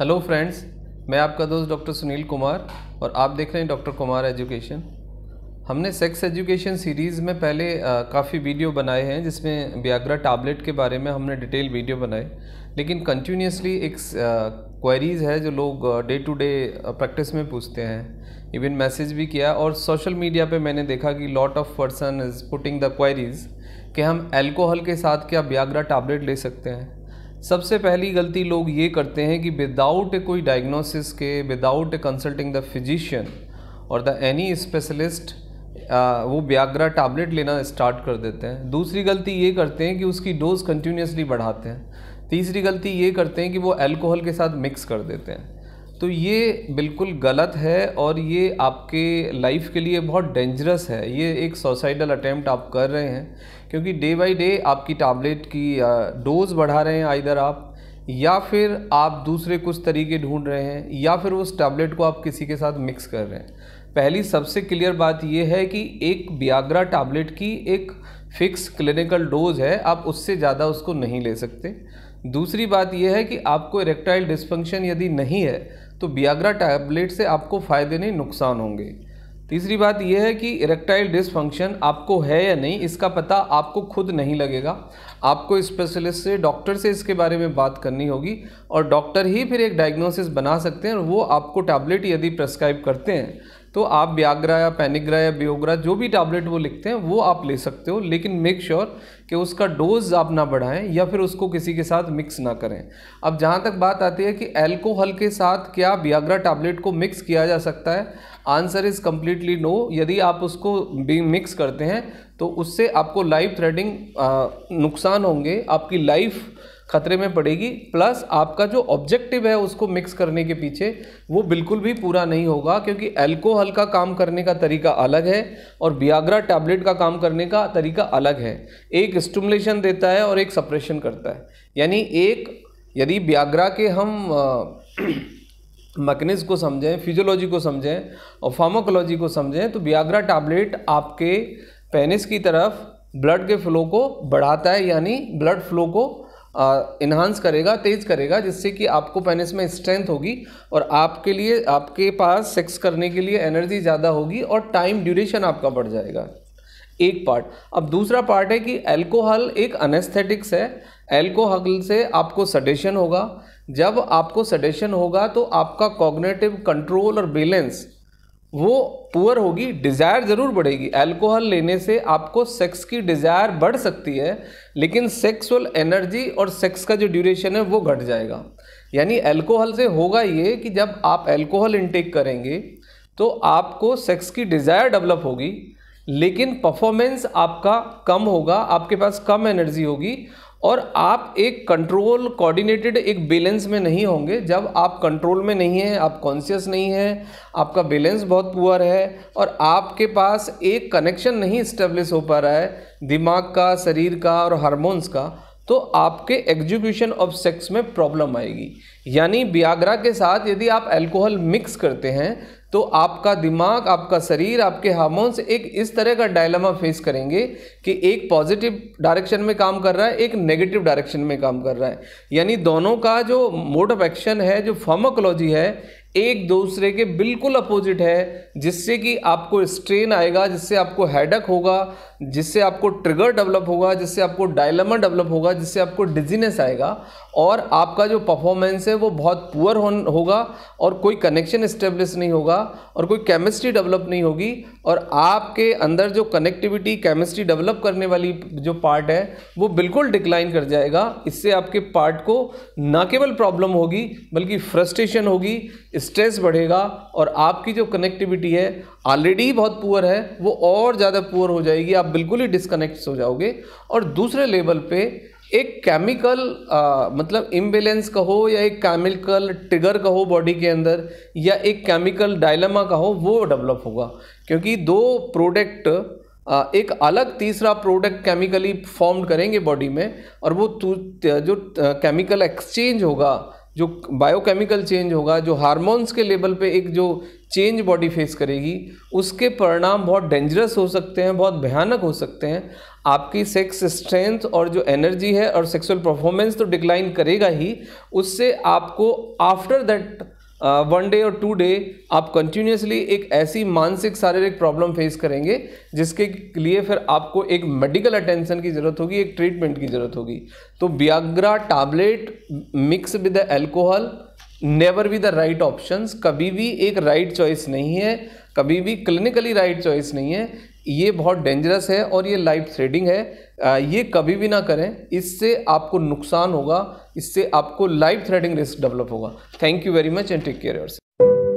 hello friends मैं आपका दोस्त डॉक्टर सुनील कुमार और आप देख रहे हैं डॉक्टर कुमार एजुकेशन हमने सेक्स एजुकेशन सीरीज़ में पहले काफ़ी वीडियो बनाए हैं जिसमें ब्याग्रा टैबलेट के बारे में हमने डिटेल वीडियो बनाए लेकिन कंटिन्यूसली एक क्वेरीज़ है जो लोग डे टू डे प्रैक्टिस में पूछते हैं इवन मैसेज भी किया और सोशल मीडिया पर मैंने देखा कि lot of person is putting the queries कि हम एल्कोहल के साथ क्या ब्याग्रा टैबलेट ले सकते हैं सबसे पहली गलती लोग ये करते हैं कि विदाउट ए कोई डायग्नोसिस के without a consulting the physician और द एनी स्पेशलिस्ट वो ब्याग्रा टैबलेट लेना स्टार्ट कर देते हैं दूसरी गलती ये करते हैं कि उसकी डोज़ कंटिन्यूसली बढ़ाते हैं तीसरी गलती ये करते हैं कि वो अल्कोहल के साथ मिक्स कर देते हैं तो ये बिल्कुल गलत है और ये आपके लाइफ के लिए बहुत डेंजरस है ये एक सुसाइडल अटैम्प्ट आप कर रहे हैं क्योंकि डे बाई डे आपकी टैबलेट की डोज़ बढ़ा रहे हैं आइधर आप या फिर आप दूसरे कुछ तरीके ढूंढ रहे हैं या फिर उस टैबलेट को आप किसी के साथ मिक्स कर रहे हैं पहली सबसे क्लियर बात यह है कि एक बियाग्रा टैबलेट की एक फ़िक्स क्लिनिकल डोज है आप उससे ज़्यादा उसको नहीं ले सकते दूसरी बात यह है कि आपको इरेक्टाइल डिस्फंक्शन यदि नहीं है तो बियाग्रा टैबलेट से आपको फ़ायदे नहीं नुकसान होंगे तीसरी बात यह है कि इरेक्टाइल डिसफंक्शन आपको है या नहीं इसका पता आपको खुद नहीं लगेगा आपको स्पेशलिस्ट से डॉक्टर से इसके बारे में बात करनी होगी और डॉक्टर ही फिर एक डायग्नोसिस बना सकते हैं और वो आपको टैबलेट यदि प्रेस्क्राइब करते हैं तो आप व्याग्रा या पैनिग्रा या बियोग्रा जो भी टैबलेट वो लिखते हैं वो आप ले सकते हो लेकिन मेक श्योर sure कि उसका डोज आप ना बढ़ाएं या फिर उसको किसी के साथ मिक्स ना करें अब जहाँ तक बात आती है कि एल्कोहल के साथ क्या व्याग्रा टैबलेट को मिक्स किया जा सकता है आंसर इज़ कम्प्लीटली नो यदि आप उसको बी मिक्स करते हैं तो उससे आपको लाइफ थ्रेडिंग नुकसान होंगे आपकी लाइफ खतरे में पड़ेगी प्लस आपका जो ऑब्जेक्टिव है उसको मिक्स करने के पीछे वो बिल्कुल भी पूरा नहीं होगा क्योंकि एल्कोहल का काम करने का तरीका अलग है और बियाग्रा टैबलेट का काम करने का तरीका अलग है एक स्टमुलेशन देता है और एक सप्रेशन करता है यानी एक यदि बियाग्रा के हम मकनिज़ को समझें फिजियोलॉजी को समझें और फार्माकोलॉजी को समझें तो बियाग्रा टैबलेट आपके पेनिस की तरफ ब्लड के फ्लो को बढ़ाता है यानी ब्लड फ्लो को इन्हांस करेगा तेज करेगा जिससे कि आपको पेनिस में स्ट्रेंथ होगी और आपके लिए आपके पास सेक्स करने के लिए एनर्जी ज़्यादा होगी और टाइम ड्यूरेशन आपका बढ़ जाएगा एक पार्ट अब दूसरा पार्ट है कि एल्कोहल एक अनेस्थेटिक्स है एल्कोहल से आपको सडेशन होगा जब आपको सडेशन होगा तो आपका कॉग्नेटिव कंट्रोल और बैलेंस वो पुअर होगी डिज़ायर ज़रूर बढ़ेगी अल्कोहल लेने से आपको सेक्स की डिज़ायर बढ़ सकती है लेकिन सेक्सुअल एनर्जी और सेक्स का जो ड्यूरेशन है वो घट जाएगा यानी अल्कोहल से होगा ये कि जब आप अल्कोहल इनटेक करेंगे तो आपको सेक्स की डिज़ायर डेवलप होगी लेकिन परफॉर्मेंस आपका कम होगा आपके पास कम एनर्जी होगी और आप एक कंट्रोल कोऑर्डिनेटेड एक बैलेंस में नहीं होंगे जब आप कंट्रोल में नहीं हैं आप कॉन्शियस नहीं हैं आपका बैलेंस बहुत पुअर है और आपके पास एक कनेक्शन नहीं इस्टेब्लिश हो पा रहा है दिमाग का शरीर का और हार्मोन्स का तो आपके एग्जीक्यूशन ऑफ सेक्स में प्रॉब्लम आएगी यानी बियाग्रा के साथ यदि आप अल्कोहल मिक्स करते हैं तो आपका दिमाग आपका शरीर आपके हार्मोन्स एक इस तरह का डायलमा फेस करेंगे कि एक पॉजिटिव डायरेक्शन में काम कर रहा है एक नेगेटिव डायरेक्शन में काम कर रहा है यानी दोनों का जो मोड ऑफ एक्शन है जो फार्माकोलॉजी है एक दूसरे के बिल्कुल अपोजिट है जिससे कि आपको स्ट्रेन आएगा जिससे आपको हेडक होगा जिससे आपको ट्रिगर डेवलप होगा जिससे आपको डायलमा डेवलप होगा जिससे आपको डिजीनेस आएगा और आपका जो परफॉर्मेंस है वो बहुत पुअर हो, होगा और कोई कनेक्शन इस्टेब्लिश नहीं होगा और कोई केमिस्ट्री डेवलप नहीं होगी और आपके अंदर जो कनेक्टिविटी केमिस्ट्री डेवलप करने वाली जो पार्ट है वो बिल्कुल डिक्लाइन कर जाएगा इससे आपके पार्ट को ना केवल प्रॉब्लम होगी बल्कि फ्रस्ट्रेशन होगी स्ट्रेस बढ़ेगा और आपकी जो कनेक्टिविटी है ऑलरेडी बहुत पुअर है वो और ज़्यादा पुअर हो जाएगी आप बिल्कुल ही डिसकनेक्ट हो जाओगे और दूसरे लेवल पे एक केमिकल मतलब इम्बेलेंस कहो या एक केमिकल ट्रिगर कहो बॉडी के अंदर या एक केमिकल डायलमा कहो वो डेवलप होगा क्योंकि दो प्रोडक्ट एक अलग तीसरा प्रोडक्ट केमिकली फॉर्म करेंगे बॉडी में और वो जो केमिकल एक्सचेंज होगा जो बायोकेमिकल चेंज होगा जो हार्मोन्स के लेवल पे एक जो चेंज बॉडी फेस करेगी उसके परिणाम बहुत डेंजरस हो सकते हैं बहुत भयानक हो सकते हैं आपकी सेक्स स्ट्रेंथ और जो एनर्जी है और सेक्सुअल परफॉर्मेंस तो डिक्लाइन करेगा ही उससे आपको आफ्टर दैट वन डे और टू डे आप कंटिन्यूसली एक ऐसी मानसिक शारीरिक प्रॉब्लम फेस करेंगे जिसके लिए फिर आपको एक मेडिकल अटेंशन की ज़रूरत होगी एक ट्रीटमेंट की ज़रूरत होगी तो Viagra tablet mix with the alcohol never be the right options कभी भी एक राइट right चॉइस नहीं है कभी भी क्लिनिकली राइट चॉइस नहीं है ये बहुत डेंजरस है और ये लाइफ थ्रेडिंग है ये कभी भी ना करें इससे आपको नुकसान होगा इससे आपको लाइफ थ्रेडिंग रिस्क डेवलप होगा thank you very much and take care your